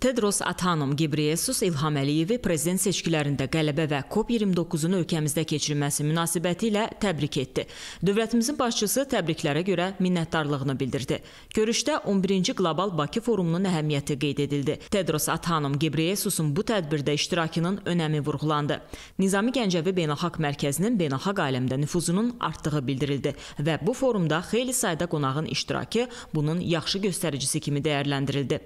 Tedros Adhanom Gebreyesus İlham Əliyevi prezident seçkilərində qələbə və COP29-un ölkəmizdə keçirilməsi münasibəti ilə təbrik etdi. Dövlətimizin başçısı təbriklərə görə minnətdarlığını bildirdi. Görüşdə 11-ci Qlobal Bakı Forumunun əhəmiyyəti qeyd edildi. Tedros Adhanom Gebreyesusun bu tədbirdə iştirakının önəmi vurğulandı. Nizami Gəncəvi Beynəlxalq Mərkəzinin beynəlxalq aləmdə nüfuzunun artdığı bildirildi və bu forumda xeyli sayda qonağın iştirakı bunun yaxşı göstəricisi kimi dəyərləndirildi.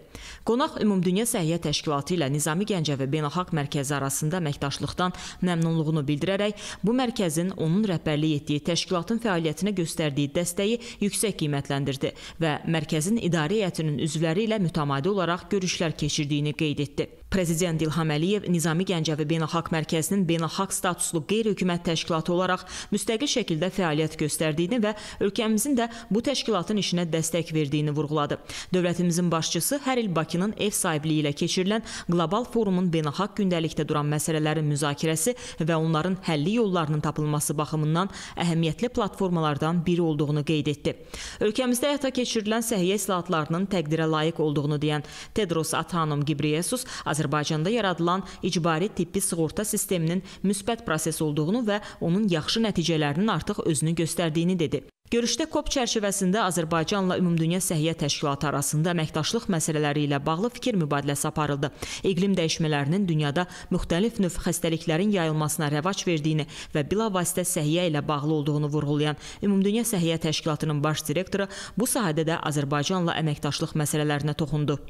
Qonaq ümumdünya Ümumdünya Səhiyyə Təşkilatı ilə Nizami Gəncəvi Beynəlxalq Mərkəzi arasında əməkdaşlıqdan məmnunluğunu bildirərək, bu mərkəzin onun rəhbərlik etdiyi təşkilatın fəaliyyətinə göstərdiyi dəstəyi yüksək qiymətləndirdi və mərkəzin idarə heyətinin üzvləri ilə mütəmadi olaraq görüşlər keçirdiyini qeyd etdi. Prezident İlham Əliyev Nizami Gəncəvi Beynəlxalq Mərkəzinin beynəlxalq statuslu qeyri-hökumət təşkilatı olaraq müstəqil şəkildə fəaliyyət göstərdiyini və ölkəmizin də bu təşkilatın işinə dəstək verdiyini vurğuladı. Dövlətimizin başçısı hər il Bakının ev sahibliyi işbirliyi ilə keçirilən qlobal forumun beynəlxalq gündəlikdə duran məsələlərin müzakirəsi və onların həlli yollarının tapılması baxımından əhəmiyyətli platformalardan biri olduğunu qeyd etdi. Ölkəmizdə həyata keçirilən səhiyyə islahatlarının təqdirə layiq olduğunu deyən Tedros Adhanom Ghebreyesus Azərbaycanda yaradılan icbari tibbi sığorta sisteminin müsbət proses olduğunu və onun yaxşı nəticələrinin artıq özünü göstərdiyini dedi. Görüşdə COP çərçivəsində Azərbaycanla Ümumdünya Səhiyyə Təşkilatı arasında əməkdaşlıq məsələləri ilə bağlı fikir mübadiləsi aparıldı. İqlim dəyişmələrinin dünyada müxtəlif növ xəstəliklərin yayılmasına rəvac verdiyini və bilavasitə səhiyyə ilə bağlı olduğunu vurğulayan Ümumdünya Səhiyyə Təşkilatının baş direktoru bu sahədə də Azərbaycanla əməkdaşlıq məsələlərinə toxundu.